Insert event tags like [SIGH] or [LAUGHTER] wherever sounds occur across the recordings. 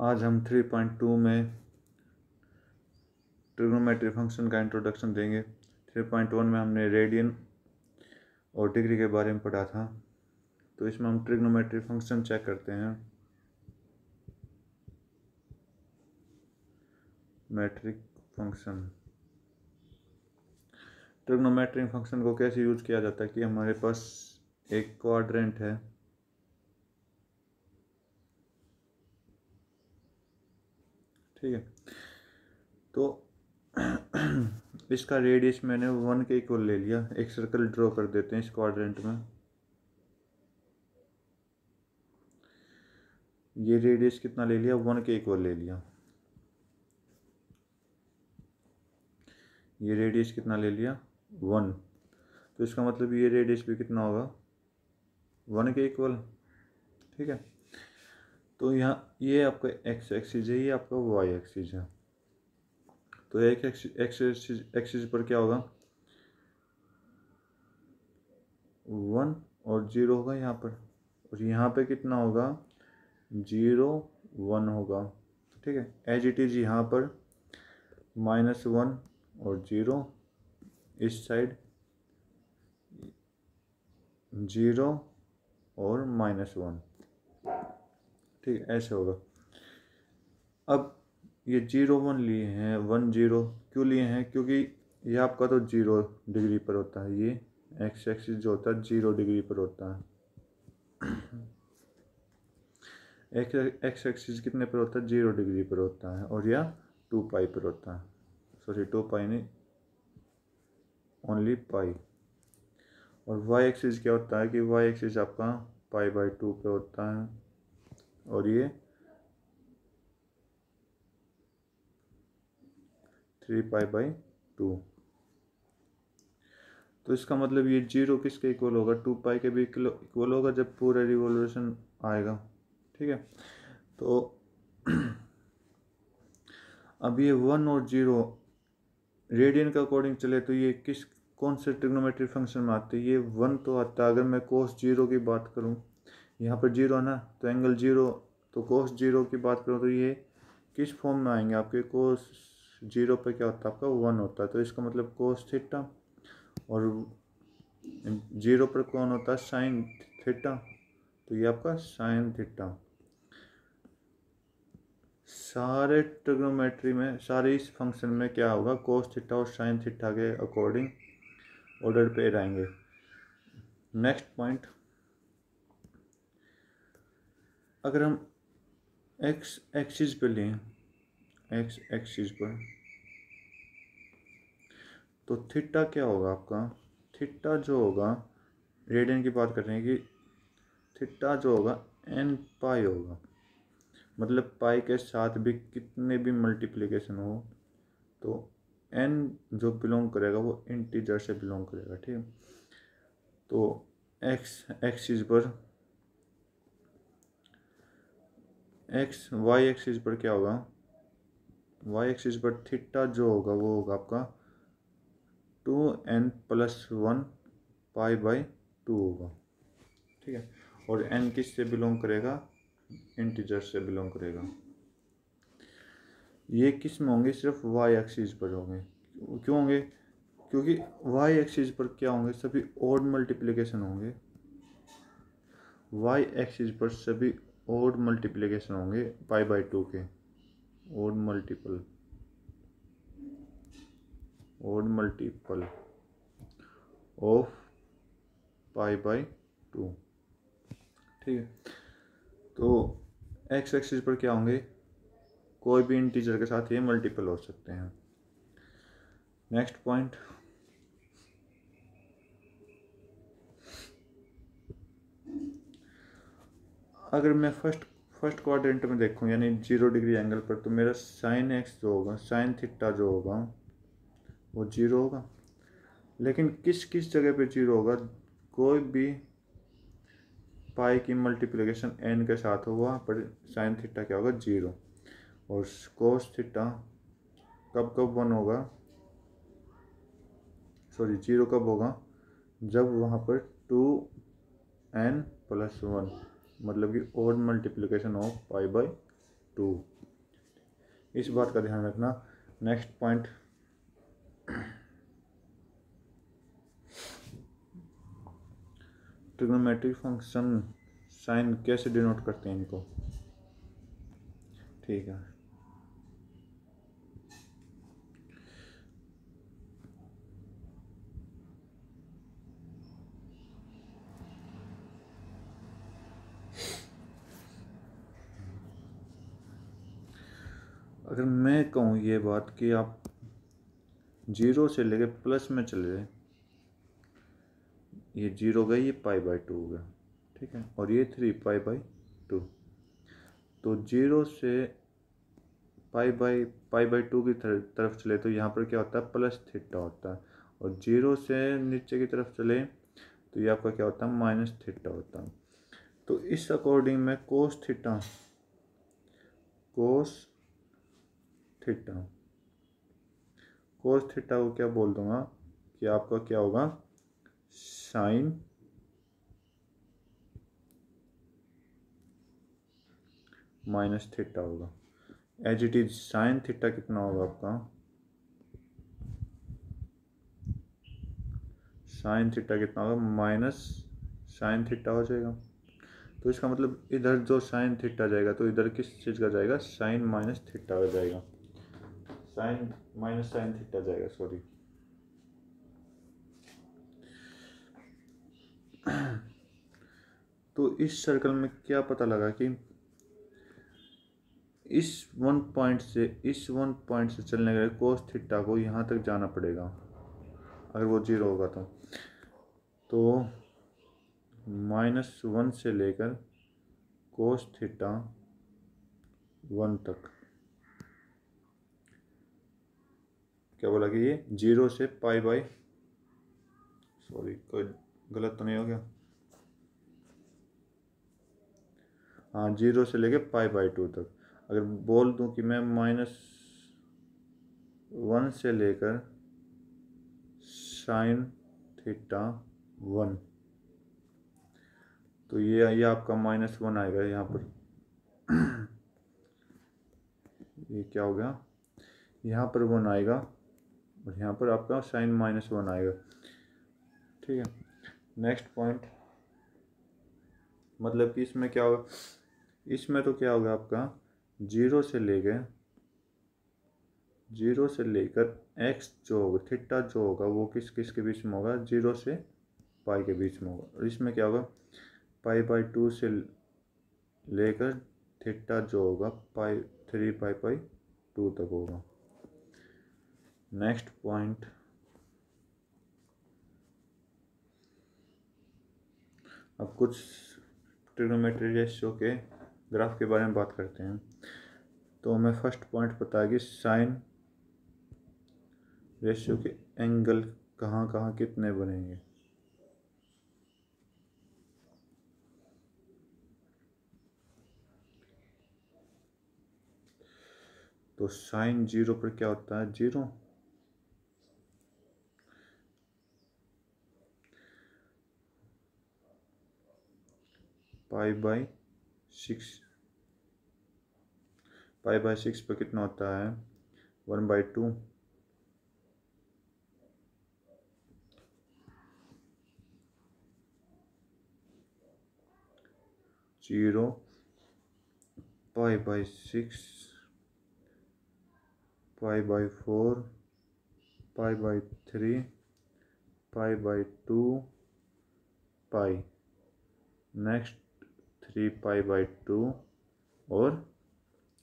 आज हम 3.2 में ट्रिग्नोमेट्री फंक्शन का इंट्रोडक्शन देंगे 3.1 में हमने रेडियन और डिग्री के बारे में पढ़ा था तो इसमें हम ट्रिग्नोमेट्री फंक्शन चेक करते हैं मैट्रिक फंक्शन ट्रिग्नोमेट्रिक फंक्शन को कैसे यूज किया जाता है कि हमारे पास एक क्वाड्रेंट है ठीक है तो [CLEARS THROAT] इसका रेडियस मैंने वन के इक्वल ले लिया एक सर्कल ड्रॉ कर देते हैं इस क्वाड्रेंट में ये रेडियस कितना ले लिया वन के इक्वल ले लिया ये रेडियस कितना ले लिया वन तो इसका मतलब ये रेडियस भी कितना होगा वन के इक्वल ठीक है तो यहाँ ये आपका एक्स एक्सिस है ये आपका वाई एक्सिस है तो एक एक्सिस पर क्या होगा वन और जीरो होगा यहाँ पर और यहाँ पे कितना होगा जीरो वन होगा ठीक है एज इट इज़ यहाँ पर माइनस वन और जीरो इस साइड जीरो और माइनस वन ठीक है ऐसे होगा अब ये जीरो वन लिए हैं वन जीरो क्यों लिए हैं क्योंकि ये आपका तो जीरो डिग्री पर होता है ये एक्स एक्सिस जो होता है जीरो डिग्री पर होता है एक्स एक्सिस कितने पर होता है जीरो डिग्री पर होता है और यह टू पाई पर होता है सॉरी टू पाई नहीं ओनली पाई और वाई एक्सिस क्या होता है कि वाई एक्सिस आपका पाई बाई टू पर होता है और ये थ्री पाई बाई टू तो इसका मतलब ये जीरो किसके इक्वल होगा टू पाई के भी इक्वल होगा जब पूरा रिवोल्यूशन आएगा ठीक है तो [CLEARS THROAT] अब ये वन और जीरो रेडियन के अकॉर्डिंग चले तो ये किस कौन से ट्रिग्नोमेट्री फंक्शन में आते हैं ये वन तो आता है अगर मैं कोस जीरो की बात करूं यहाँ पर जीरो है ना तो एंगल जीरो तो कोस जीरो की बात करो तो ये किस फॉर्म में आएंगे आपके कोस जीरो पर क्या होता है आपका वन होता है तो इसका मतलब कोस थीटा और जीरो पर कौन होता है साइन थीटा तो ये आपका साइन थीटा सारे ट्रिग्नोमेट्री में सारे इस फंक्शन में क्या होगा कोस थीटा और साइन थीटा के अकॉर्डिंग ऑर्डर पे आएंगे नेक्स्ट पॉइंट अगर हम एक्स एक्सिस पर लें एक्स एक्सिस पर तो थिट्टा क्या होगा आपका थिट्टा जो होगा रेडियन की बात कर रहे हैं कि थिट्टा जो होगा एन पाई होगा मतलब पाई के साथ भी कितने भी मल्टीप्लिकेशन हो तो एन जो बिलोंग करेगा वो इंटीजर से बिलोंग करेगा ठीक तो एक्स एक्सिस पर एक्स वाई एक्सिस पर क्या होगा वाई एक्सिस पर थीटा जो होगा वो होगा आपका two N plus one pi by two होगा ठीक है और एन किस से बिलोंग करेगा इंटीजर से बिलोंग करेगा ये किस में होंगे सिर्फ वाई एक्सिस पर होंगे क्यों होंगे क्योंकि वाई एक्सिस पर क्या होंगे सभी ओड मल्टीप्लिकेशन होंगे वाई एक्सिस पर सभी ओड मल्टीप्लिकेशन होंगे पाई बाई टू के odd multiple odd multiple of pi by two ठीक है तो एक्स एक्सिस पर क्या होंगे कोई भी इंटीजर के साथ ये मल्टीपल हो सकते हैं नेक्स्ट पॉइंट अगर मैं फर्स्ट फर्स्ट क्वाड्रेंट में देखूँ यानी जीरो डिग्री एंगल पर तो मेरा साइन एक्स जो होगा साइन थीटा जो होगा वो जीरो होगा लेकिन किस किस जगह पे जीरो होगा कोई भी पाई की मल्टीप्लिकेशन एन के साथ होगा पर साइन थीटा क्या होगा जीरो और कोस थीटा कब कब वन होगा सॉरी जीरो कब होगा जब वहाँ पर टू एन प्लस वन मतलब कि odd multiplication of pi by two इस बात का ध्यान रखना next point trigonometric function sine कैसे डिनोट करते हैं इनको ठीक है अगर मैं कहूँ ये बात कि आप जीरो से लेके प्लस में चले जाए ये जीरो गए ये पाई बाई टू गए गया ठीक है और ये थ्री पाई बाई टू तो जीरो से pi by pi by two की तरफ चले तो यहाँ पर क्या होता है प्लस थीटा होता है और जीरो से नीचे की तरफ चले तो ये आपका क्या होता है माइनस थीटा होता है तो इस अकॉर्डिंग में cos theta cos theta cos theta को क्या बोल दूंगा कि आपका क्या होगा साइन माइनस थीटा होगा as it is sine theta कितना होगा आपका साइन थीटा कितना होगा माइनस साइन थीटा हो जाएगा तो इसका मतलब इधर जो साइन थीटा जाएगा तो इधर किस चीज़ का जाएगा साइन माइनस थीटा का जाएगा साइन माइनस साइन थीटा जाएगा सॉरी [COUGHS] तो इस सर्कल में क्या पता लगा कि इस वन पॉइंट से इस वन पॉइंट से चलने के लिए कोस थीटा को यहाँ तक जाना पड़ेगा अगर वो जीरो होगा तो तो माइनस वन से लेकर कोस थीटा वन तक क्या बोला कि ये जीरो से पाई बाई सॉरी कोई गलत तो नहीं हो गया हाँ जीरो से लेके पाई बाई टू तक अगर बोल दूं कि मैं माइनस वन से लेकर साइन थीटा वन तो ये ये आपका माइनस वन आएगा यहाँ पर [CLEARS THROAT] ये क्या हो गया यहाँ पर वन आएगा और यहाँ पर आपका साइन माइनस वन आएगा ठीक है नेक्स्ट पॉइंट मतलब कि इसमें क्या होगा इसमें तो क्या होगा आपका जीरो से ले गए जीरो से लेकर एक्स जो होगा थिट्टा जो होगा वो किस किस के बीच में होगा जीरो से पाई के बीच में होगा और इसमें क्या होगा पाई बाई टू से लेकर थिट्टा जो होगा पाई थ्री पाई पाई टू तक होगा नेक्स्ट पॉइंट अब कुछ ट्रिनोमेट्री रेशियो के ग्राफ के बारे में बात करते हैं तो हमें फर्स्ट पॉइंट पता है कि साइन रेशियो के एंगल कहाँ कहाँ कितने बनेंगे तो साइन जीरो पर क्या होता है zero pi by six pi by six पर कितना होता है one by two zero pi by six pi by four pi by three pi by two pi next three pi by two और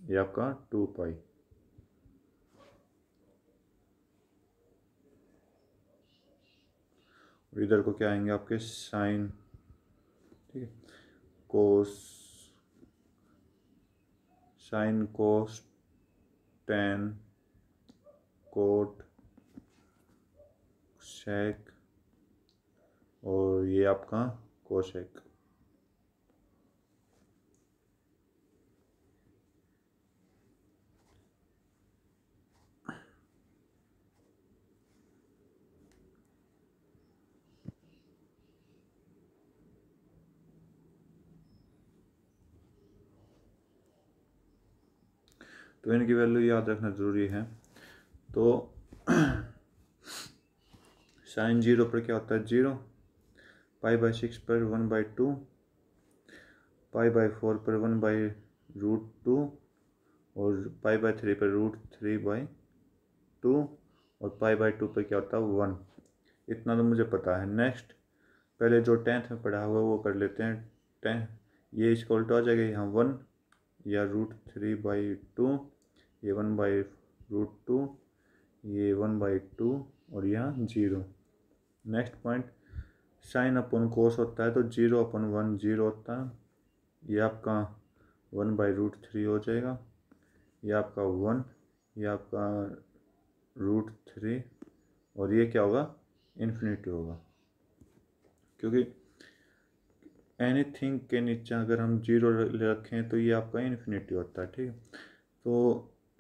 ये आपका टू पाई इधर को क्या आएंगे आपके साइन ठीक है cos sine cos tan cot sec और ये आपका कोशेक तो इनकी वैल्यू याद रखना ज़रूरी है तो साइन [CLEARS THROAT] जीरो पर क्या होता है जीरो पाई बाई सिक्स पर one by two pi by four पर वन बाई रूट टू और पाई बाई थ्री पर रूट थ्री बाई टू और पाई बाई टू पर क्या होता है वन इतना तो मुझे पता है नेक्स्ट पहले जो टेंथ में पढ़ा हुआ है वो कर लेते हैं टेंथ ये इसको उल्टा आ जाएगा यहाँ वन या रूट थ्री बाई टू ये वन बाई रूट टू ये वन बाई टू और यहाँ जीरो नेक्स्ट पॉइंट साइन अपन कोस होता है तो जीरो अपन वन जीरो होता है यह आपका वन बाई रूट थ्री हो जाएगा यह आपका वन यह आपका रूट थ्री और ये क्या होगा इन्फिनिटी होगा क्योंकि एनी थिंग के नीचे अगर हम जीरो रखें तो ये आपका इन्फिनिटी होता है ठीक है तो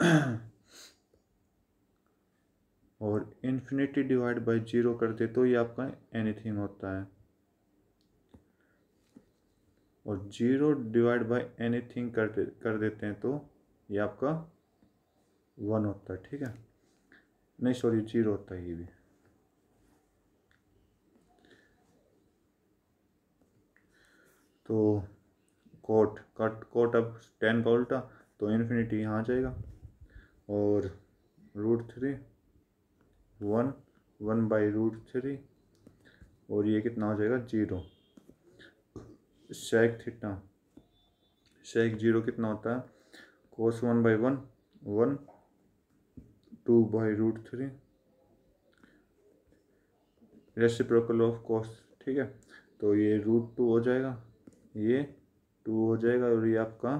[CLEARS THROAT] और इन्फिनिटी डिवाइड बाई जीरो करते तो ये आपका एनीथिंग होता है और zero divide by anything thing कर देते हैं तो ये आपका वन होता है ठीक है नहीं सॉरी जीरो होता है ये भी तो कोट कट कोट अब टेन का उल्टा तो इन्फिनिटी यहाँ आ जाएगा और root three one one by root three और ये कितना हो जाएगा zero sec theta sec zero कितना होता है cos one by one one two by root three reciprocal of cos ठीक है तो ये रूट टू हो जाएगा ये टू हो जाएगा और ये आपका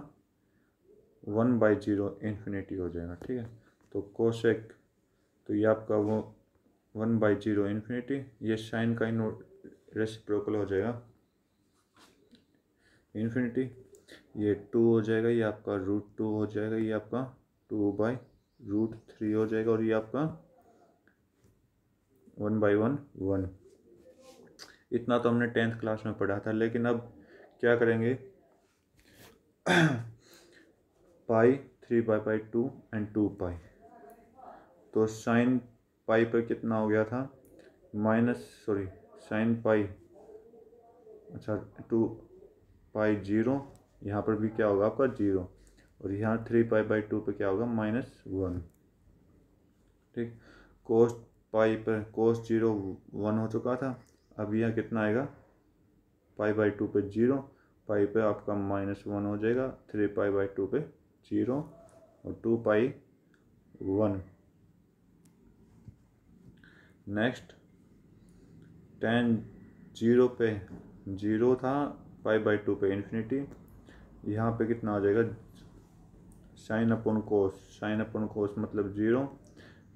वन बाई जीरो इन्फिनिटी हो जाएगा ठीक है तो कोशेक तो ये आपका वो वन बाई जीरो इन्फिनिटी ये शाइन का इन रेसिप्रोकल हो जाएगा इन्फिनिटी ये टू हो जाएगा ये आपका रूट टू हो जाएगा ये आपका टू बाई रूट थ्री हो जाएगा और ये आपका वन बाई वन वन इतना तो हमने टेंथ क्लास में पढ़ा था लेकिन अब क्या करेंगे pi three pi pi two and two pi तो साइन पाई पर कितना हो गया था माइनस सॉरी साइन पाई अच्छा टू पाई जीरो यहाँ पर भी क्या होगा आपका जीरो और यहाँ थ्री पाई बाई टू पर क्या होगा माइनस वन ठीक कोस पाई पर कोस जीरो वन हो चुका था अब यह कितना आएगा पाई बाई टू पे जीरो पाई पे आपका माइनस वन हो जाएगा थ्री पाई बाई टू पे जीरो और two pi one next tan zero पे जीरो था पाई बाई टू पे इन्फिनिटी यहाँ पे कितना आ जाएगा साइन अपन कोस साइन अपन कोस मतलब जीरो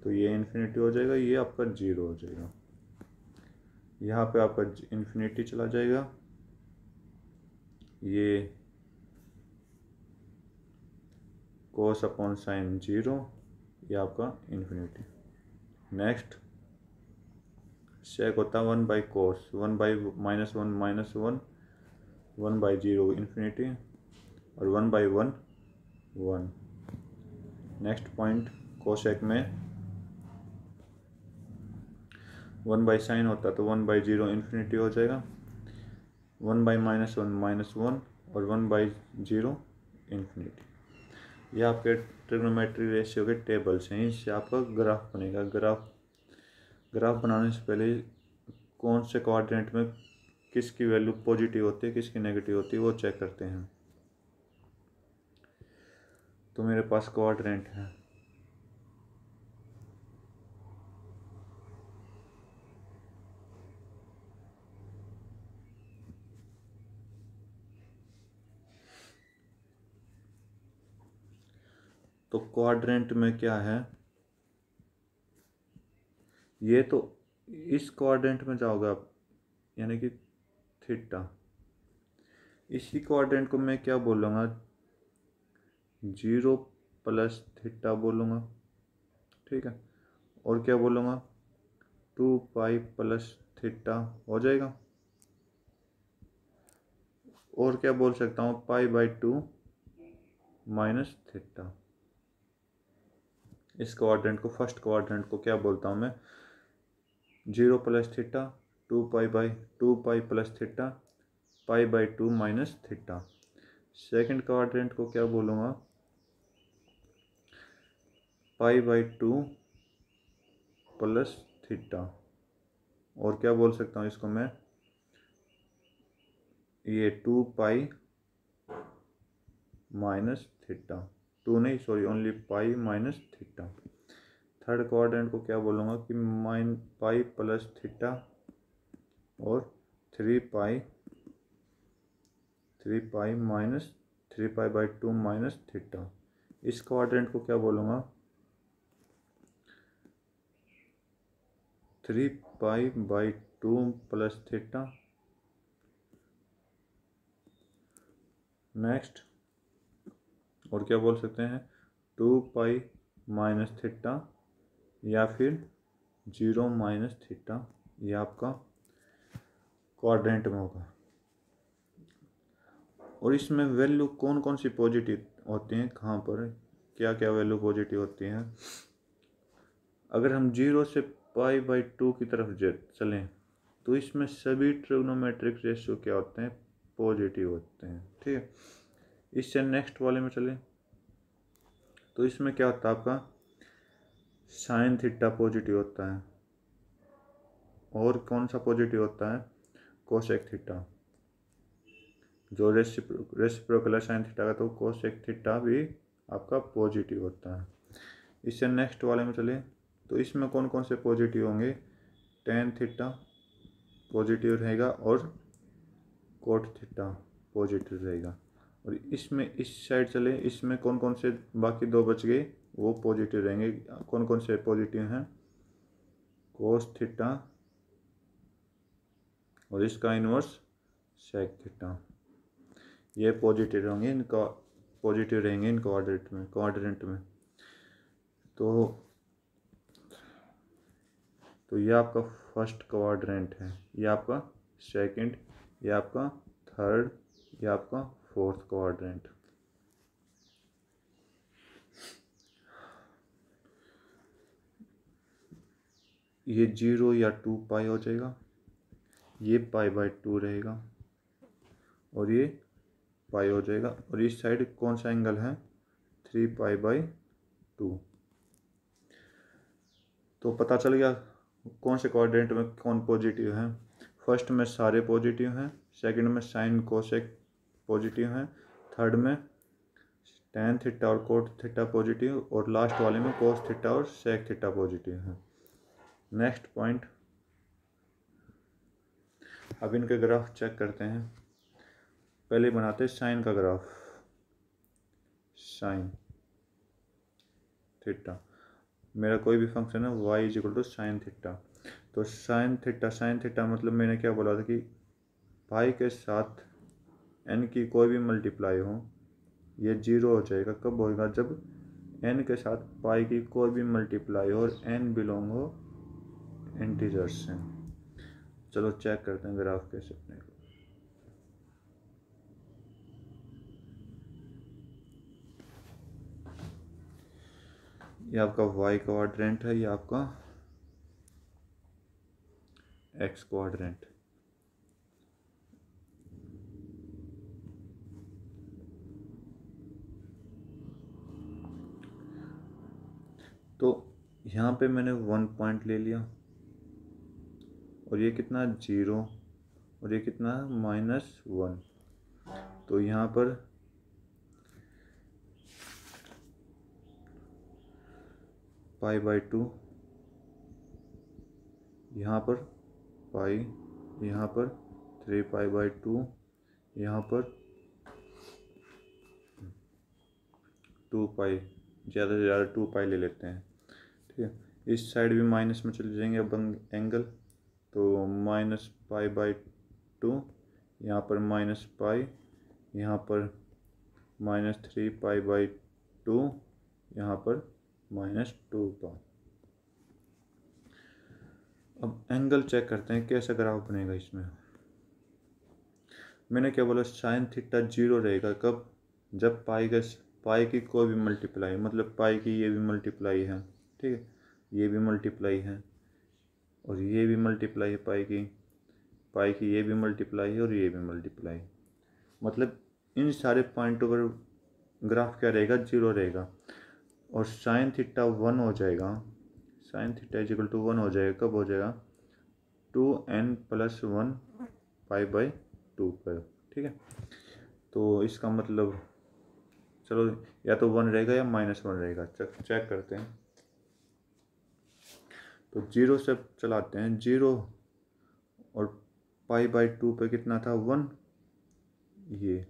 तो ये इन्फिनिटी हो जाएगा ये आपका जीरो हो जाएगा यहाँ पे आपका इन्फिनिटी चला जाएगा ये कोस अपॉन साइन जीरो ये आपका इन्फिनिटी नेक्स्ट सेक होता है one by cos one by minus one minus one one by zero infinity और one by one one next point cosec में वन बाई साइन होता है तो वन बाई जीरो इन्फिनिटी हो जाएगा one by minus one minus one और one by zero infinity यह आपके ट्रिग्नोमेट्री रेशियो के टेबल्स हैं इससे आपका ग्राफ बनेगा ग्राफ ग्राफ बनाने से पहले कौन से कोऑर्डिनेट में किसकी वैल्यू पॉजिटिव होती है किसकी नेगेटिव होती है वो चेक करते हैं तो मेरे पास कोऑर्डिनेट है तो क्वाड्रेंट में क्या है ये तो इस क्वाड्रेंट में जाओगे आप यानी कि थीटा इसी क्वाड्रेंट को मैं क्या बोलूँगा जीरो प्लस थीटा बोलूँगा ठीक है और क्या बोलूँगा टू पाई प्लस थीटा हो जाएगा और क्या बोल सकता हूँ pi by two minus theta इस क्वाड्रेंट को फर्स्ट क्वाड्रेंट को क्या बोलता हूँ मैं zero plus theta two pi by two pi plus theta pi by two minus theta second quadrant को क्या बोलूँगा pi by two plus theta और क्या बोल सकता हूँ इसको मैं ये two pi minus theta two नहीं sorry only pi minus theta third quadrant को क्या बोलूँगा कि माइन पाई प्लस थीटा और three pi three pi minus three pi by two minus theta इस क्वाड्रेंट को क्या बोलूँगा three pi by two plus theta next और क्या बोल सकते हैं टू पाई माइनस थीटा या फिर जीरो माइनस थीटा ये आपका क्वाड्रेंट में होगा और इसमें वैल्यू कौन कौन सी पॉजिटिव होती हैं कहाँ पर क्या क्या वैल्यू पॉजिटिव होती हैं अगर हम जीरो से पाई बाई टू की तरफ चलें तो इसमें सभी ट्रिग्नोमेट्रिक रेशियो क्या होते हैं पॉजिटिव होते हैं ठीक है इससे नेक्स्ट वाले में चले तो इसमें क्या होता है आपका साइन थीटा पॉजिटिव होता है और कौन सा पॉजिटिव होता है कोशेक थीटा जो रेसिप्रो रेसिप्रोकल साइन थीटा का तो कोशेक थीटा भी आपका पॉजिटिव होता है इससे नेक्स्ट वाले में चले तो इसमें कौन कौन से पॉजिटिव होंगे टेन थीटा पॉजिटिव रहेगा और कोट थीटा पॉजिटिव रहेगा और इसमें इस साइड चले इसमें कौन कौन से बाकी दो बच गए वो पॉजिटिव रहेंगे कौन कौन से पॉजिटिव हैं कोस थीटा और इसका इनवर्स सेक थीटा ये पॉजिटिव रहेंगे इनका पॉजिटिव रहेंगे इन कोऑर्डिनेट में कोऑर्डिनेट में तो तो ये आपका फर्स्ट कोऑर्डिनेट है ये आपका सेकंड ये आपका थर्ड ये आपका फोर्थ क्वाड्रेंट ये जीरो या टू पाई हो जाएगा ये पाई बाय टू रहेगा और ये पाई हो जाएगा और इस साइड कौन सा एंगल है थ्री पाई बाई टू तो पता चल गया कौन से क्वाड्रेंट में कौन पॉजिटिव है फर्स्ट में सारे पॉजिटिव हैं सेकंड में साइन कोशेक पॉजिटिव हैं थर्ड में टेन थीटा और कोट थीटा पॉजिटिव और लास्ट वाले में कोस थीटा और सेक थीटा पॉजिटिव हैं नेक्स्ट पॉइंट अब इनके ग्राफ चेक करते हैं पहले बनाते हैं साइन का ग्राफ साइन थीटा मेरा कोई भी फंक्शन है Y is equal to sine theta तो साइन थीटा साइन थीटा मतलब मैंने क्या बोला था कि पाई के साथ एन की कोई भी मल्टीप्लाई हो ये जीरो हो जाएगा कब होएगा जब एन के साथ पाई की कोई भी मल्टीप्लाई हो और एन बिलोंग हो इंटीजर्स से चलो चेक करते हैं ग्राफ कैसे अपने को ये आपका वाई क्वाड्रेंट है ये आपका एक्स क्वाड्रेंट तो यहाँ पे मैंने वन पॉइंट ले लिया और ये कितना जीरो और ये कितना माइनस वन तो यहाँ पर पाई बाई टू यहाँ पर पाई यहाँ पर थ्री पाई बाई टू यहाँ पर टू पाई ज़्यादा से ज़्यादा टू पाई ले लेते हैं ठीक है इस साइड भी माइनस में चले जाएंगे अब एंगल तो माइनस पाई बाई टू यहाँ पर माइनस पाई यहाँ पर minus three pi by two यहाँ पर माइनस टू पाई अब एंगल चेक करते हैं कैसा ग्राफ बनेगा इसमें मैंने क्या बोला साइन थीटा जीरो रहेगा कब जब पाई का पाई की कोई भी मल्टीप्लाई मतलब पाई की ये भी मल्टीप्लाई है ठीक है ये भी मल्टीप्लाई है और ये भी मल्टीप्लाई है पाई की पाई की ये भी मल्टीप्लाई है और ये भी मल्टीप्लाई मतलब इन सारे पॉइंटों पर ग्राफ क्या रहेगा जीरो रहेगा और साइन थीटा वन हो जाएगा sine theta is equal to one हो जाएगा कब हो जाएगा two N plus one pi by two पर ठीक है तो इसका मतलब चलो या तो वन रहेगा या माइनस वन रहेगा चेक चेक करते हैं तो जीरो से चलाते हैं जीरो और पाई बाई टू पे कितना था वन ये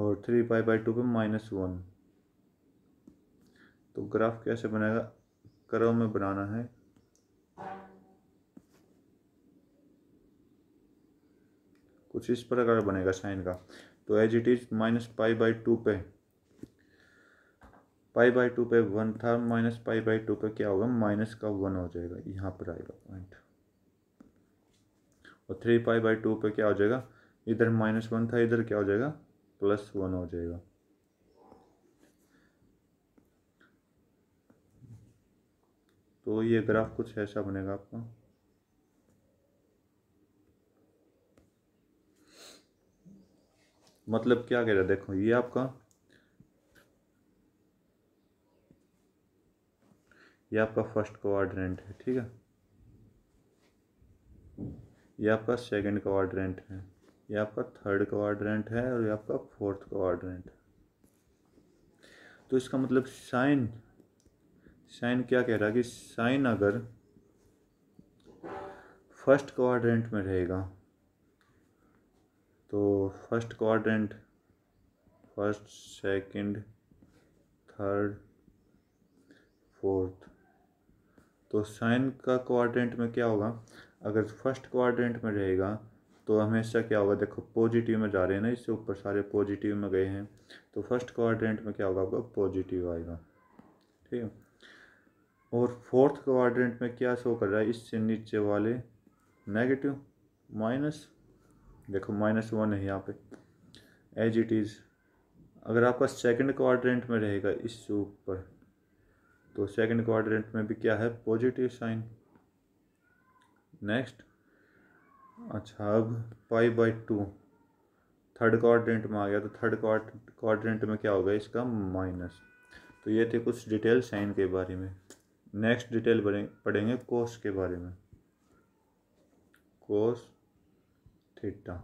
और थ्री पाई बाई टू पे माइनस वन तो ग्राफ कैसे बनेगा करो में बनाना है कुछ इस प्रकार बनेगा साइन का तो as it is minus pi by two पे पाई बाई टू पे वन था माइनस पाई बाई टू पे क्या होगा माइनस का वन हो जाएगा यहाँ पर आएगा पॉइंट और थ्री पाई बाई टू पे क्या हो जाएगा इधर माइनस वन था इधर क्या हो जाएगा प्लस वन हो जाएगा तो ये ग्राफ कुछ ऐसा बनेगा आपका मतलब क्या कह रहा है देखो ये आपका ये आपका फर्स्ट क्वाड्रेंट है ठीक है ये आपका सेकंड क्वाड्रेंट है ये आपका थर्ड क्वाड्रेंट है और ये आपका फोर्थ क्वाड्रेंट है तो इसका मतलब साइन साइन क्या कह रहा है कि साइन अगर फर्स्ट क्वाड्रेंट में रहेगा तो first quadrant first second third fourth तो साइन का क्वाड्रेंट में क्या होगा अगर फर्स्ट क्वाड्रेंट में रहेगा तो हमेशा क्या होगा देखो पॉजिटिव में जा रहे हैं ना इससे ऊपर सारे पॉजिटिव में गए हैं तो फर्स्ट क्वाड्रेंट में क्या होगा आपका पॉजिटिव आएगा ठीक है और फोर्थ क्वाड्रेंट में क्या शो कर रहा है इससे नीचे वाले नेगेटिव माइनस देखो माइनस वन है यहाँ पे एज इट इज़ अगर आपका सेकंड क्वाड्रेंट में रहेगा इस ऊपर तो सेकंड क्वाड्रेंट में भी क्या है पॉजिटिव साइन नेक्स्ट अच्छा अब pi by two third quadrant में आ गया तो थर्ड क्वाड्रेंट में क्या होगा इसका माइनस तो ये थे कुछ डिटेल साइन के बारे में नेक्स्ट डिटेल पढ़ेंगे कोस के बारे में कोस थीटा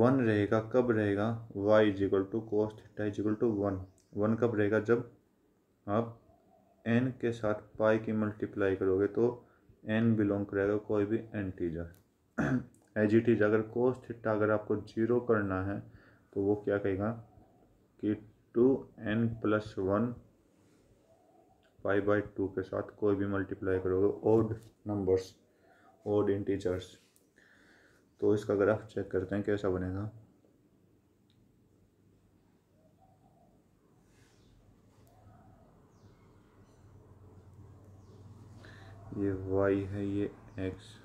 वन रहेगा कब रहेगा Y is equal to cos theta is equal to one one कब रहेगा जब आप एन के साथ पाई की मल्टीप्लाई करोगे तो एन बिलोंग करेगा कोई भी एंटीजर एज इट इज अगर कोस थीटा अगर आपको जीरो करना है तो वो क्या कहेगा कि two N plus one pi by two के साथ कोई भी मल्टीप्लाई करोगे ओड नंबर्स ओड इंटीजर्स तो इसका ग्राफ चेक करते हैं कैसा बनेगा ये वाई है ये एक्स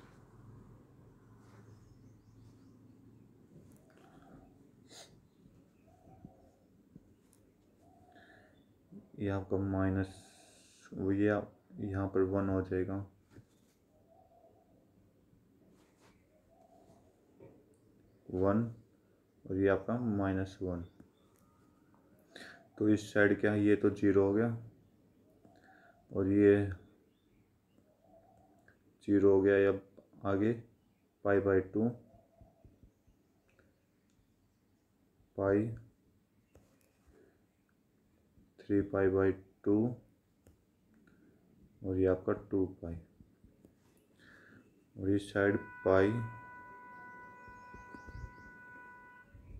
ये आपका माइनस वो ये यहाँ पर वन हो जाएगा वन और ये आपका माइनस वन तो इस साइड क्या है ये तो जीरो हो गया और ये जीरो हो गया या आगे pi by two pi three pi by two और ये आपका टू पाई और इस साइड पाई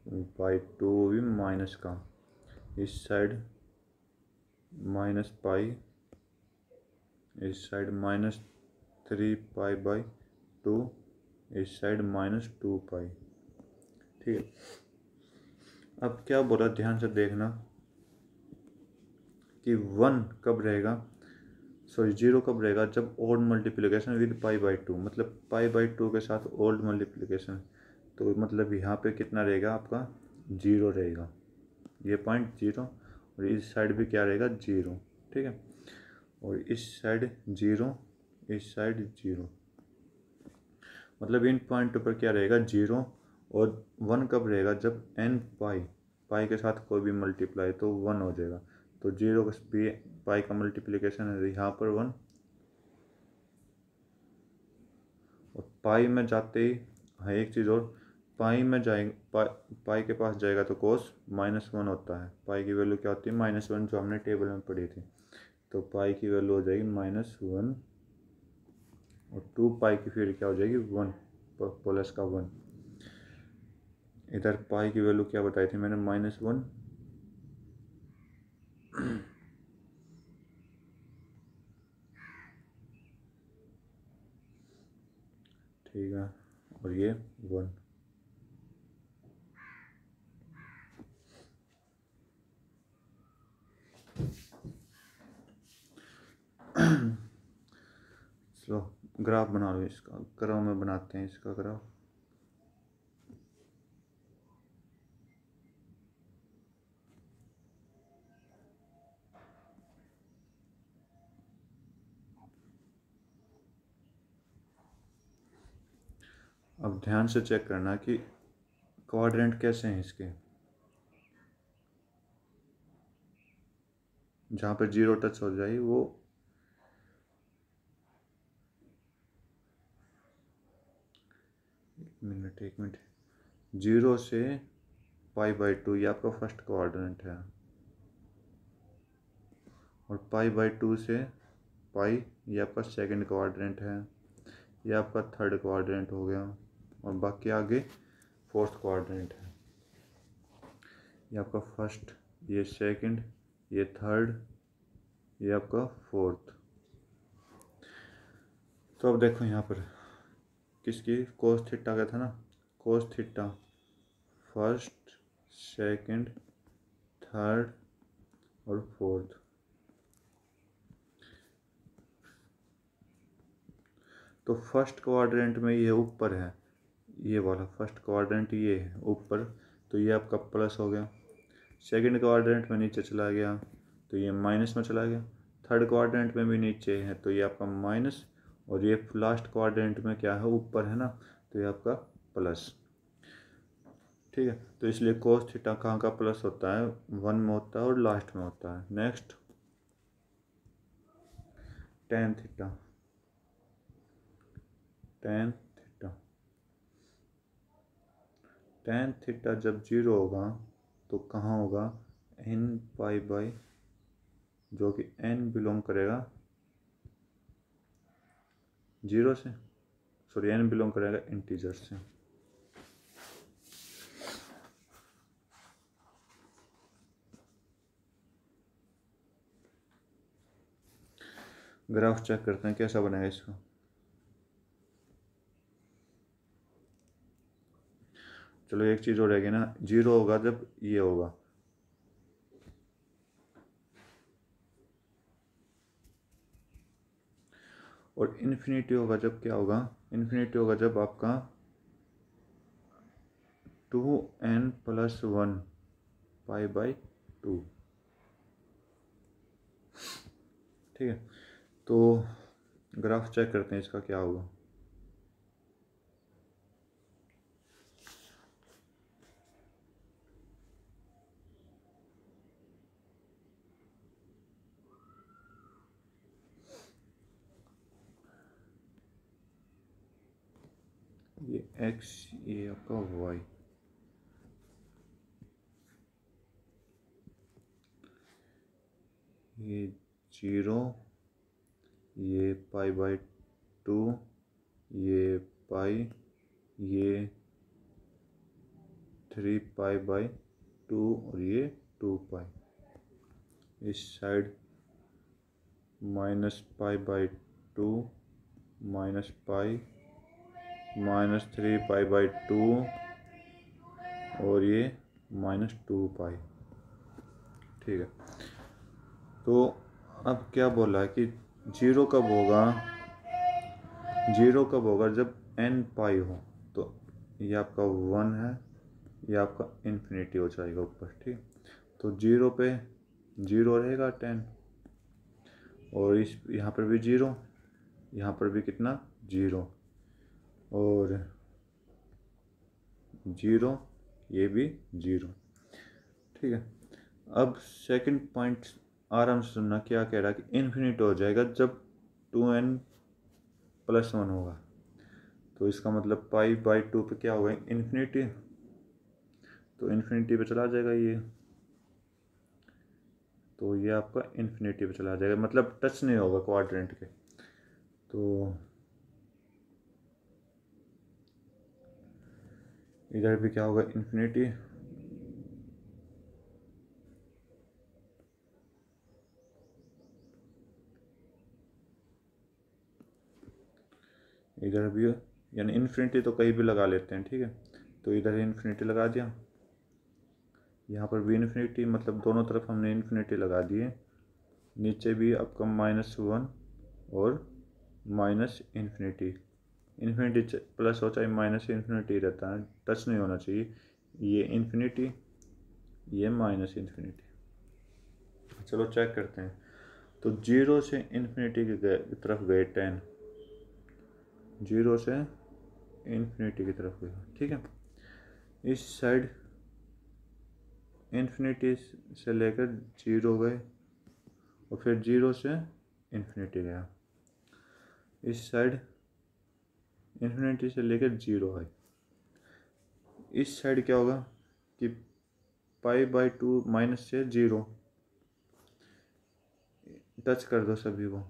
पाई टू भी माइनस का इस साइड माइनस पाई इस side minus three pi by two इस साइड माइनस टू पाई ठीक है अब क्या बोला ध्यान से देखना कि वन कब रहेगा सॉरी जीरो कब रहेगा जब odd multiplication with pi by two मतलब पाई बाई टू के साथ ओल्ड मल्टीप्लिकेशन तो मतलब यहाँ पे कितना रहेगा आपका जीरो रहेगा ये पॉइंट जीरो और इस साइड भी क्या रहेगा जीरो ठीक है और इस साइड जीरो इस साइड जीरो मतलब इन पॉइंट पर क्या रहेगा जीरो और वन कब रहेगा जब एन पाई पाई के साथ कोई भी मल्टीप्लाई तो वन हो जाएगा तो जीरो का भी पाई का मल्टीप्लीकेशन है यहाँ पर वन और पाई में जाते ही हाँ एक चीज़ और पाई में जाए पा, पाई के पास जाएगा तो कोस माइनस वन होता है पाई की वैल्यू क्या होती है माइनस वन जो हमने टेबल में पढ़ी थी तो पाई की वैल्यू हो जाएगी माइनस वन और टू पाई की फिर क्या हो जाएगी वन प्लस का वन इधर पाई की वैल्यू क्या बताई थी मैंने माइनस वन ठीक है और ये वन ग्राफ बना लो इसका ग्राफ में बनाते हैं इसका ग्राफ अब ध्यान से चेक करना कि क्वाड्रेंट कैसे हैं इसके जहाँ पर जीरो टच हो जाए वो मिनट एक मिनट जीरो से पाई बाई टू ये आपका फर्स्ट कोऑर्डिनेट है और पाई बाई टू से पाई ये आपका सेकंड कोऑर्डिनेट है ये आपका थर्ड कोऑर्डिनेट हो गया और बाकी आगे फोर्थ कोऑर्डिनेट है ये आपका फर्स्ट ये सेकंड ये थर्ड ये आपका फोर्थ तो अब देखो यहाँ पर किसकी कोस थीटा का था ना cos theta first second third और फोर्थ तो फर्स्ट क्वाड्रेंट में ये ऊपर है ये वाला फर्स्ट क्वाड्रेंट ये है ऊपर तो ये आपका प्लस हो गया सेकंड क्वाड्रेंट में नीचे चला गया तो ये माइनस में चला गया थर्ड क्वाड्रेंट में भी नीचे है तो ये आपका माइनस और ये लास्ट क्वाड्रेंट में क्या है ऊपर है ना तो ये आपका प्लस ठीक है तो इसलिए कोस थीटा कहाँ का प्लस होता है वन में होता है और लास्ट में होता है next tan theta tan theta tan theta जब जीरो होगा तो कहाँ होगा एन पाई बाई जो कि एन बिलोंग करेगा जीरो से सॉरी एन बिलोंग करेगा इंटीजर से ग्राफ चेक करते हैं कैसा बनाया इसको चलो एक चीज़ और रहेगी ना जीरो होगा जब ये होगा और इन्फिनिटी होगा जब क्या होगा इन्फिनिटी होगा जब आपका two N plus one pi by two ठीक है तो ग्राफ चेक करते हैं इसका क्या होगा x e y आपका y ये जीरो ये पाई बाई टू ये पाई ये थ्री पाई बाई टू और ये टू पाई इस side minus pi by two minus pi minus three pi by two और ये माइनस टू पाई ठीक है तो अब क्या बोला है कि जीरो कब होगा जीरो कब होगा जब एन पाई हो तो ये आपका वन है ये आपका इन्फिनिटी हो जाएगा ऊपर ठीक तो जीरो पे जीरो रहेगा टेन और इस यहाँ पर भी जीरो यहाँ पर भी कितना जीरो और जीरो ये भी जीरो ठीक है अब सेकंड पॉइंट आराम से सुनना क्या कह रहा है कि इन्फिनिट हो जाएगा जब टू एन प्लस वन होगा तो इसका मतलब पाई बाई टू पे क्या होगा इन्फिनिटी तो इन्फिनिटी पे चला जाएगा ये तो ये आपका इन्फिनिटी पे चला जाएगा मतलब टच नहीं होगा क्वाड्रेंट के तो इधर भी क्या होगा इन्फिनिटी इधर भी यानी इन्फिनिटी तो कहीं भी लगा लेते हैं ठीक है तो इधर इन्फिनिटी लगा दिया यहाँ पर भी इन्फिनिटी मतलब दोनों तरफ हमने इन्फिनिटी लगा दिए नीचे भी आपका माइनस वन और माइनस इन्फिनिटी इन्फिनिटी प्लस होता है माइनस इन्फिनिटी रहता है टच नहीं होना चाहिए ये इन्फिनिटी ये माइनस इन्फिनिटी चलो चेक करते हैं तो जीरो से इन्फिनिटी की तरफ गए टेन जीरो से इन्फिनिटी की तरफ गए ठीक है इस साइड इन्फिनिटी से लेकर जीरो गए और फिर जीरो से इन्फिनिटी गया इस साइड इन्फिनिटी से लेकर जीरो है इस साइड क्या होगा कि पाई बाई टू माइनस से जीरो टच कर दो सभी को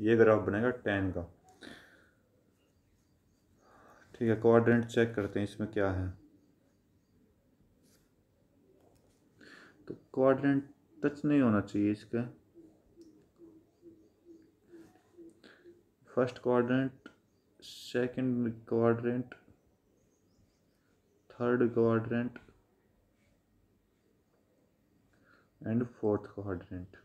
ये ग्राफ बनेगा टेन का ठीक है कोऑर्डिनेट चेक करते हैं इसमें क्या है तो कोऑर्डिनेट टच नहीं होना चाहिए इसका first quadrant second quadrant third quadrant and fourth quadrant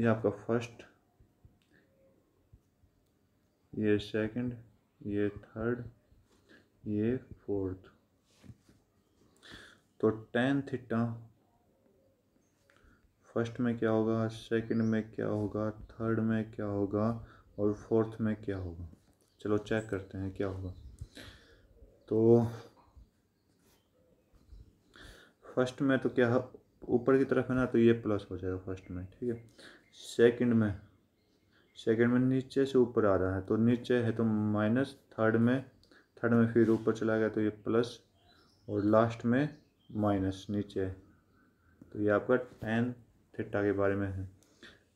ये आपका फर्स्ट ये सेकंड ये थर्ड ये फोर्थ तो टेन थीटा फर्स्ट में क्या होगा सेकंड में क्या होगा थर्ड में क्या होगा और फोर्थ में क्या होगा चलो चेक करते हैं क्या होगा तो फर्स्ट में तो क्या ऊपर की तरफ है ना तो ये प्लस हो जाएगा फर्स्ट में ठीक है सेकंड में सेकंड में नीचे से ऊपर आ रहा है तो नीचे है तो माइनस थर्ड में थर्ड में फिर ऊपर चला गया तो ये प्लस और लास्ट में माइनस नीचे तो ये आपका टेन थीटा के बारे में है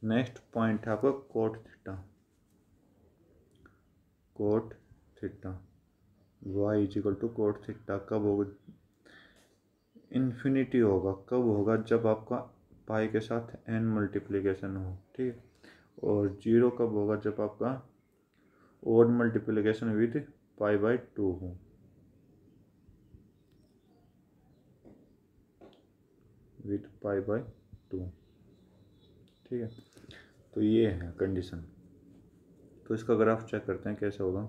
नेक्स्ट पॉइंट है आपका cot theta cot theta y is equal to cot theta कब होगा इन्फिनिटी होगा कब होगा जब आपका पाई के साथ एन मल्टीप्लिकेशन हो ठीक है और जीरो कब होगा जब आपका odd multiplication with pi by two हो विद पाई बाई टू ठीक है तो ये है कंडीशन तो इसका ग्राफ चेक करते हैं कैसे होगा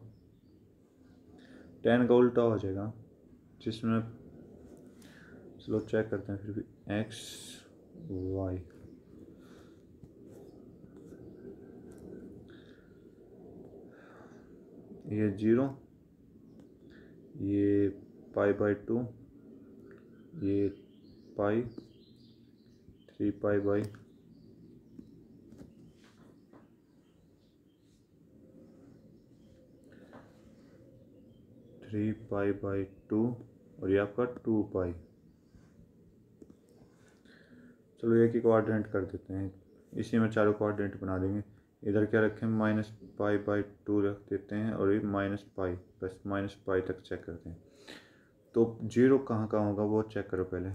टेन का उल्टा हो जाएगा जिसमें चलो चेक करते हैं फिर भी एक्स वाई ये जीरो ये पाई बाई टू ये pi three pi by three pi by two और ये आपका टू पाई चलो एक ही क्वाड्रेंट कर देते हैं इसी में चारों क्वाड्रेंट बना देंगे इधर क्या रखें माइनस पाई बाई टू रख देते हैं और ये माइनस पाई बस माइनस पाई तक चेक करते हैं तो जीरो कहाँ कहाँ होगा वो चेक करो पहले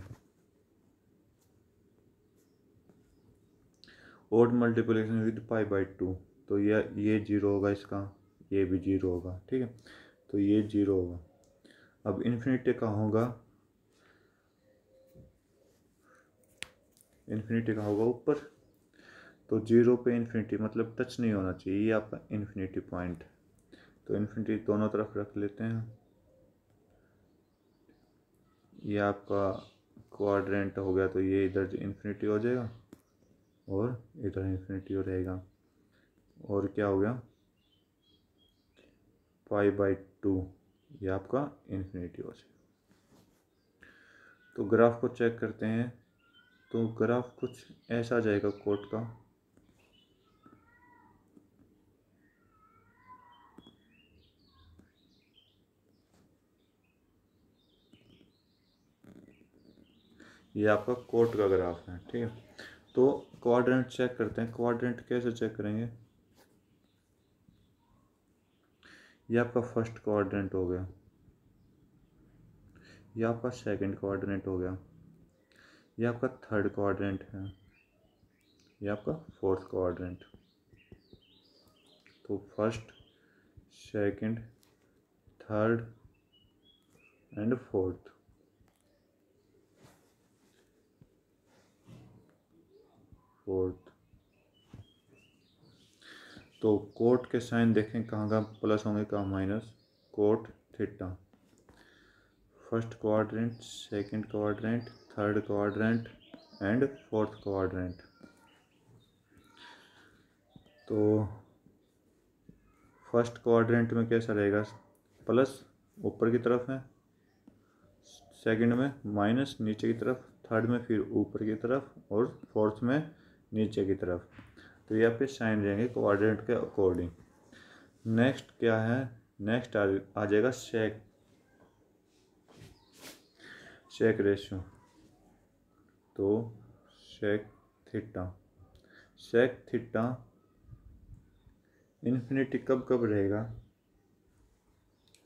और multiplication with pi by two तो यह ये जीरो होगा इसका ये भी जीरो होगा ठीक है तो ये जीरो होगा अब इन्फिनिटी का होगा इन्फिनिटी का होगा ऊपर तो जीरो पे इन्फिनिटी मतलब टच नहीं होना चाहिए ये आपका इन्फिनिटी पॉइंट तो इन्फिनिटी दोनों तरफ रख लेते हैं ये आपका क्वाड्रेंट हो गया तो ये इधर इन्फिनिटी हो जाएगा और इधर इन्फिनिटी हो रहेगा और क्या हो गया फाइव बाई टू ये आपका इन्फिनिटी हो जाएगा तो ग्राफ को चेक करते हैं तो ग्राफ कुछ ऐसा जाएगा कोट का ये आपका कोट का ग्राफ है ठीक है तो क्वाड्रेंट चेक करते हैं क्वाड्रेंट कैसे चेक करेंगे ये आपका फर्स्ट कोऑर्डिनेट हो गया ये आपका सेकंड कोऑर्डिनेट हो गया ये आपका थर्ड कोऑर्डिनेट है ये आपका फोर्थ कोऑर्डिनेट तो first second third and fourth fourth तो कोट के साइन देखें कहाँ कहाँ प्लस होंगे कहाँ minus cot theta first quadrant second quadrant third quadrant and fourth quadrant तो फर्स्ट क्वाड्रेंट में कैसा रहेगा प्लस ऊपर की तरफ है सेकंड में माइनस नीचे की तरफ थर्ड में फिर ऊपर की तरफ और फोर्थ में नीचे की तरफ तो यहाँ पे साइन देंगे कोऑर्डिनेट के अकॉर्डिंग नेक्स्ट क्या है नेक्स्ट आ, आ जाएगा शेक शेक रेशो तो sec theta sec theta infinity कब कब रहेगा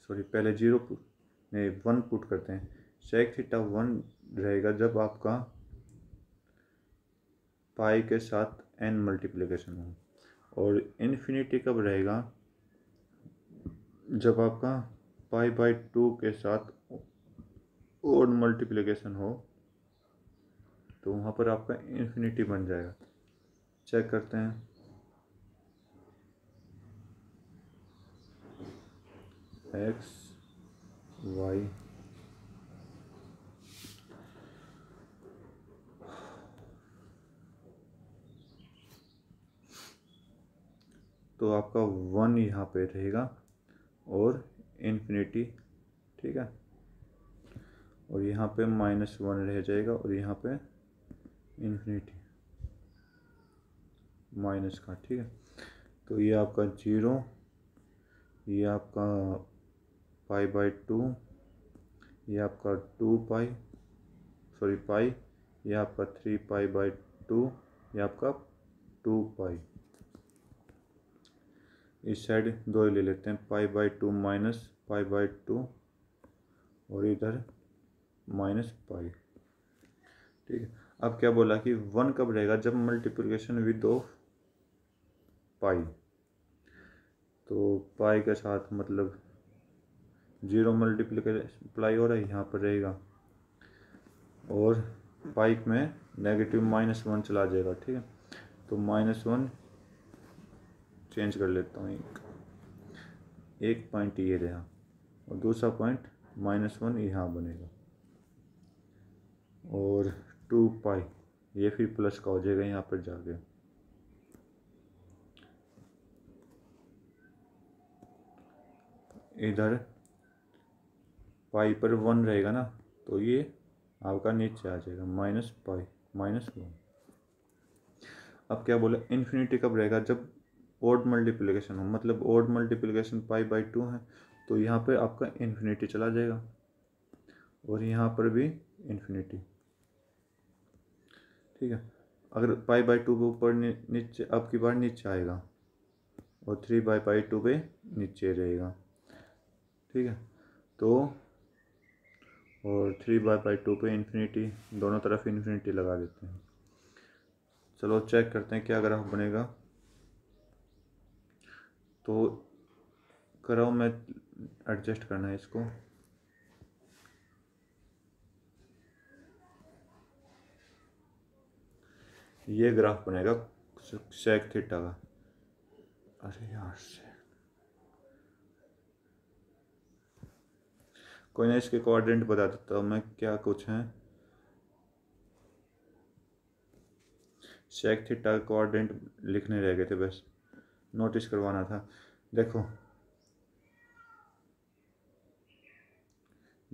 सॉरी पहले जीरो नहीं वन पुट करते हैं शेक थीटा वन रहेगा जब आपका पाई के साथ एन मल्टीप्लिकेशन हो और इन्फिनिटी कब रहेगा जब आपका पाई बाई टू के साथ और मल्टीप्लिकेशन हो तो वहाँ पर आपका इन्फिनिटी बन जाएगा चेक करते हैं एक्स वाई तो आपका वन यहाँ पे रहेगा और इन्फिनिटी ठीक है और यहाँ पे माइनस वन रह जाएगा और यहाँ पे इन्फिनिटी माइनस का ठीक है तो ये आपका जीरो ये आपका पाई बाई टू ये आपका टू पाई सॉरी पाई ये आपका थ्री पाई बाई टू ये आपका टू पाई इस साइड दो ही ले लेते हैं pi by two minus pi by two और इधर माइनस पाई ठीक है अब क्या बोला कि वन कब रहेगा जब मल्टीप्लिकेशन विद ऑफ पाई तो पाई के साथ मतलब जीरो मल्टीप्लाई हो रहा है यहाँ पर रहेगा और पाइक में नेगेटिव माइनस वन चला जाएगा ठीक है तो माइनस वन चेंज कर लेता हूँ एक एक पॉइंट ये रहा और दूसरा पॉइंट माइनस वन यहाँ बनेगा और टू पाई ये फिर प्लस का हो जाएगा यहाँ पर जाके इधर पाई पर वन रहेगा ना तो ये आपका नीचे आ जाएगा माइनस पाई माइनस वन अब क्या बोला इन्फिनिटी कब रहेगा जब ओड मल्टीप्लिकेशन हो मतलब odd multiplication pi by two है तो यहाँ पे आपका इन्फिनिटी चला जाएगा और यहाँ पर भी इन्फिनिटी ठीक है अगर पाई बाई टू पे ऊपर नीचे अब की बार नीचे आएगा और थ्री बाई पाई टू पे नीचे रहेगा ठीक है तो और थ्री बाई बाई टू पे इन्फिनिटी दोनों तरफ इन्फिनिटी लगा देते हैं चलो चेक करते हैं क्या ग्राफ बनेगा तो कराओ मैं एडजस्ट करना है इसको ये ग्राफ बनेगा सेक थीटा का अरे यार कोई ना इसके कोऑर्डिनेट बता देता हूँ मैं क्या कुछ है सेक थीटा कोऑर्डिनेट लिखने रह गए थे बस नोटिस करवाना था देखो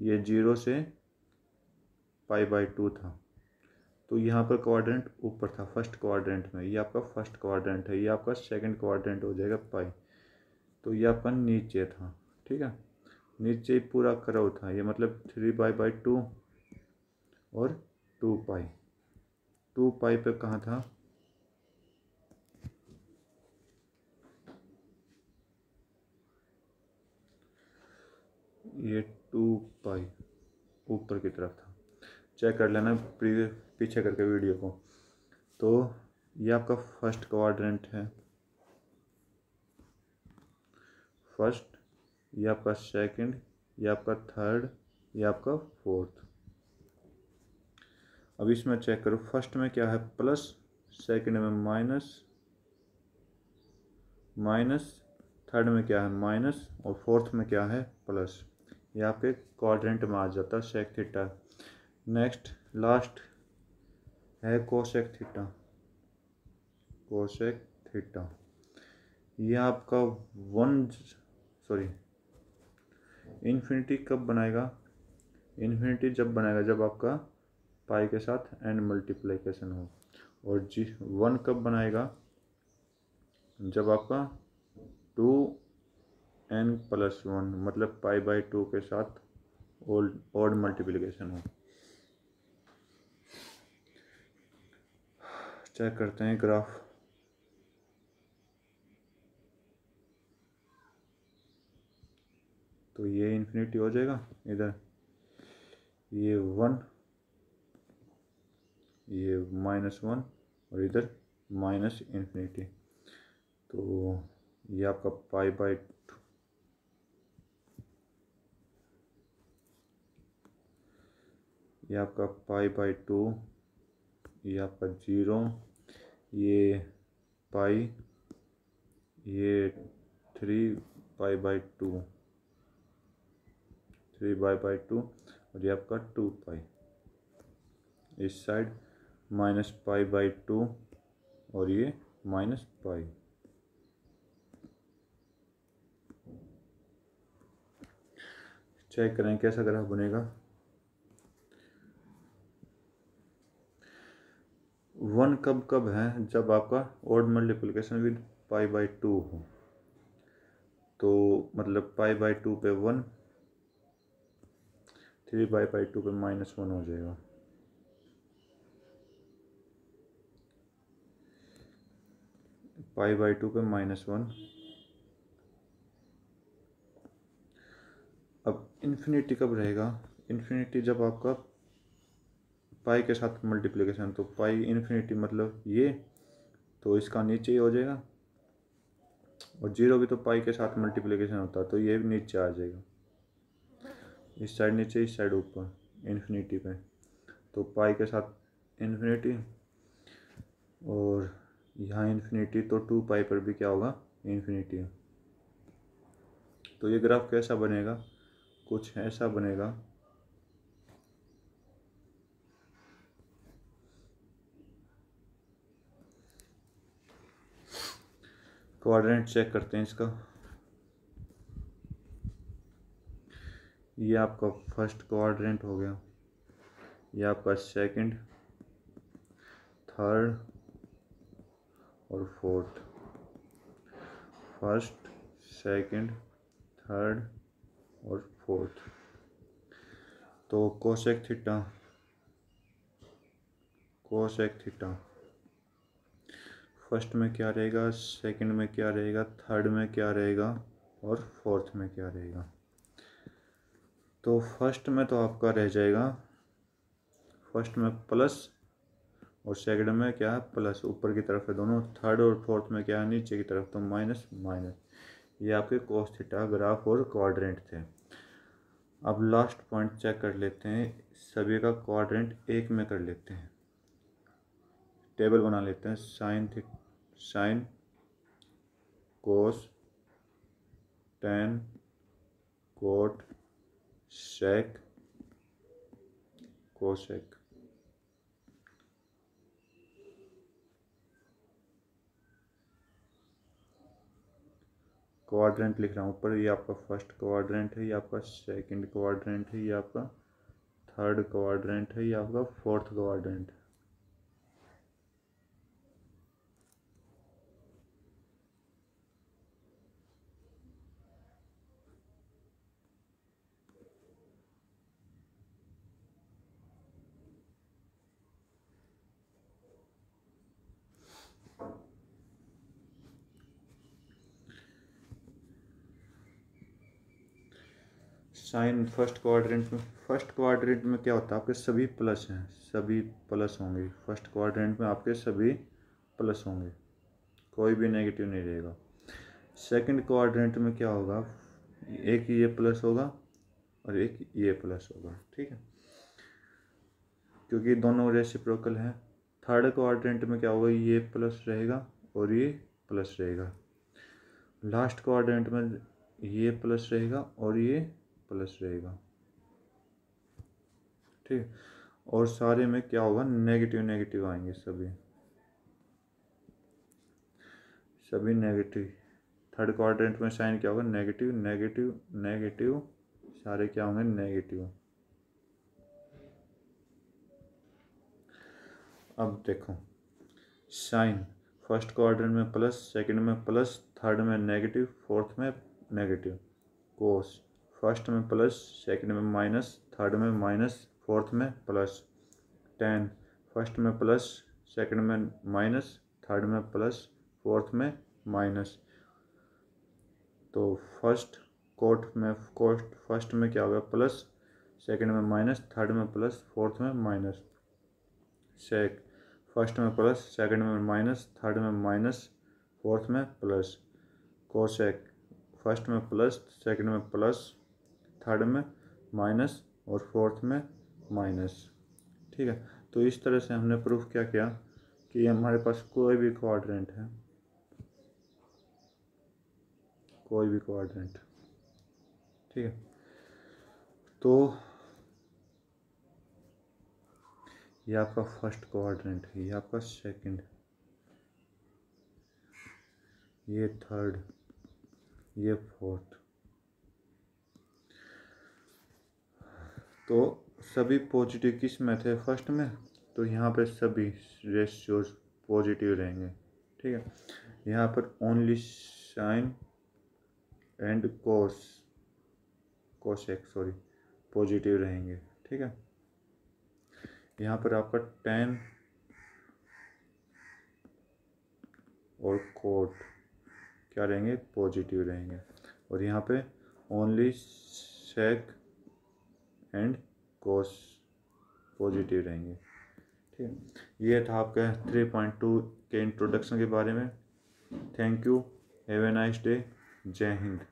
ये जीरो से पाई बाई टू था तो यहाँ पर क्वाड्रेंट ऊपर था फर्स्ट क्वाड्रेंट में ये आपका फर्स्ट क्वाड्रेंट है ये आपका सेकंड क्वाड्रेंट हो जाएगा पाई तो ये आपका नीचे था ठीक है नीचे पूरा करव था ये मतलब थ्री बाई बाई टू और टू पाई टू पाई पे कहाँ था ये टू पाई ऊपर की तरफ था चेक कर लेना प्रीवियस पीछे करके वीडियो को तो ये आपका फर्स्ट क्वाड्रेंट है फर्स्ट ये आपका सेकंड ये आपका थर्ड ये आपका फोर्थ अब इसमें चेक करो फर्स्ट में क्या है प्लस सेकंड में माइनस माइनस थर्ड में क्या है माइनस और फोर्थ में क्या है प्लस यहाँ पे क्वाड्रेंट में आ जाता है सेक थीटा नेक्स्ट लास्ट है कोशेक थीटा कोशेक थीटा ये आपका वन सॉरी इन्फिनिटी कब बनाएगा इन्फिनिटी जब बनाएगा जब आपका पाई के साथ एंड मल्टीप्लिकेशन हो और जी वन कब बनाएगा जब आपका टू एन प्लस वन मतलब पाई बाई टू के साथ ओल्ड मल्टीप्लिकेशन हो चेक करते हैं ग्राफ तो ये इन्फिनिटी हो जाएगा इधर ये वन ये माइनस वन और इधर माइनस इन्फिनिटी तो ये आपका पाई बाई ये आपका पाई बाई टू ये आपका जीरो ये पाई ये three pi by two three by by two और ये आपका टू पाई इस side minus pi by two और ये माइनस पाई चेक करें कैसा ग्राफ बनेगा वन कब कब है जब आपका odd multiplication with pi by two हो तो मतलब पाई बाई टू पे one three by pi two पे माइनस वन हो जाएगा पाई बाई टू पे माइनस वन अब इन्फिनिटी कब रहेगा इन्फिनिटी जब आपका पाई के साथ मल्टीप्लिकेशन तो पाई इन्फिनिटी मतलब ये तो इसका नीचे ही हो जाएगा और जीरो भी तो पाई के साथ मल्टीप्लिकेशन होता है तो ये भी नीचे आ जाएगा इस साइड नीचे इस साइड ऊपर इन्फिनिटी पे तो पाई के साथ इन्फिनिटी और यहाँ इन्फिनिटी तो टू पाई पर भी क्या होगा इन्फिनिटी तो ये ग्राफ कैसा बनेगा कुछ ऐसा बनेगा क्वाड्रेंट चेक करते हैं इसका ये आपका फर्स्ट क्वाड्रेंट हो गया ये आपका सेकंड थर्ड और फोर्थ फर्स्ट सेकंड थर्ड और फोर्थ तो cosec theta cosec theta first में क्या रहेगा सेकंड में क्या रहेगा थर्ड में क्या रहेगा और फोर्थ में क्या रहेगा तो फर्स्ट में तो आपका रह जाएगा फर्स्ट में प्लस और सेकंड में क्या है प्लस ऊपर की तरफ है दोनों थर्ड और फोर्थ में क्या है नीचे की तरफ तो माइनस माइनस ये आपके कोस ग्राफ और क्वाड्रेंट थे अब लास्ट पॉइंट चेक कर लेते हैं सभी का क्वाड्रेंट एक में कर लेते हैं टेबल बना लेते हैं साइन थी sine cos tan cot sec cosec quadrant लिख रहा हूँ ऊपर ये आपका फर्स्ट क्वाड्रेंट है ये आपका सेकंड क्वाड्रेंट है ये आपका थर्ड क्वाड्रेंट है ये आपका फोर्थ क्वाड्रेंट है साइन फर्स्ट क्वाड्रेंट में फर्स्ट क्वाड्रेंट में क्या होता है आपके सभी प्लस हैं सभी प्लस होंगे फर्स्ट क्वाड्रेंट में आपके सभी प्लस होंगे कोई भी नेगेटिव नहीं रहेगा सेकंड क्वाड्रेंट में क्या होगा एक ये प्लस होगा और एक ये प्लस होगा ठीक है क्योंकि दोनों रेसिप्रोकल हैं थर्ड क्वाड्रेंट में क्या होगा ये प्लस रहेगा और ये प्लस रहेगा लास्ट क्वाड्रेंट में ये प्लस रहेगा और ये प्लस रहेगा ठीक और सारे में क्या होगा नेगेटिव नेगेटिव आएंगे सभी सभी नेगेटिव थर्ड क्वाड्रेंट में साइन क्या होगा नेगेटिव नेगेटिव नेगेटिव सारे क्या होंगे नेगेटिव अब देखो साइन फर्स्ट क्वाड्रेंट में प्लस सेकंड में प्लस थर्ड में नेगेटिव फोर्थ में नेगेटिव कोस फर्स्ट में प्लस सेकंड में माइनस थर्ड में माइनस फोर्थ में प्लस टेन फर्स्ट में प्लस सेकंड में माइनस थर्ड में प्लस फोर्थ में माइनस तो फर्स्ट कोट में कोट फर्स्ट में क्या होगा प्लस सेकंड में माइनस थर्ड में प्लस फोर्थ में माइनस सेक फर्स्ट में प्लस सेकंड में माइनस थर्ड में माइनस फोर्थ में प्लस कोसेक फर्स्ट में प्लस सेकंड में प्लस थर्ड में माइनस और फोर्थ में माइनस ठीक है तो इस तरह से हमने प्रूफ क्या किया कि हमारे पास कोई भी क्वाड्रेंट है कोई भी क्वाड्रेंट ठीक है तो ये आपका फर्स्ट क्वाड्रेंट है ये आपका सेकंड ये थर्ड ये फोर्थ तो सभी पॉजिटिव किस में थे फर्स्ट में तो यहाँ पर सभी रेशियोज पॉजिटिव रहेंगे ठीक है यहाँ पर only sine and cos cosec sorry positive रहेंगे ठीक है यहाँ पर आपका टेन और कोट क्या रहेंगे पॉजिटिव रहेंगे और यहाँ पे only sec and cos positive रहेंगे ठीक है ये था आपका थ्री पॉइंट टू के इंट्रोडक्शन के बारे में thank you have a nice day जय हिंद